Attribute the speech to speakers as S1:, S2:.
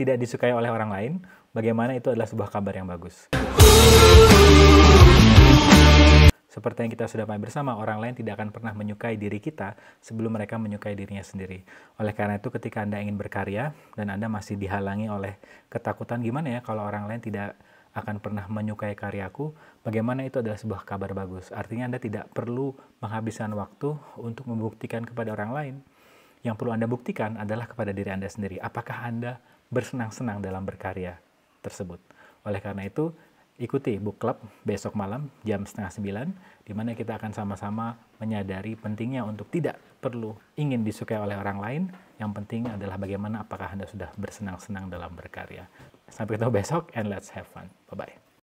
S1: tidak disukai oleh orang lain, bagaimana itu adalah sebuah kabar yang bagus. Seperti yang kita sudah pahami bersama, orang lain tidak akan pernah menyukai diri kita sebelum mereka menyukai dirinya sendiri. Oleh karena itu, ketika Anda ingin berkarya dan Anda masih dihalangi oleh ketakutan, gimana ya kalau orang lain tidak akan pernah menyukai karyaku, bagaimana itu adalah sebuah kabar bagus. Artinya Anda tidak perlu menghabiskan waktu untuk membuktikan kepada orang lain. Yang perlu Anda buktikan adalah kepada diri Anda sendiri. Apakah Anda bersenang-senang dalam berkarya tersebut. Oleh karena itu, ikuti book club besok malam jam setengah sembilan, di mana kita akan sama-sama menyadari pentingnya untuk tidak perlu ingin disukai oleh orang lain. Yang penting adalah bagaimana apakah Anda sudah bersenang-senang dalam berkarya. Sampai ketemu besok and let's have fun. Bye-bye.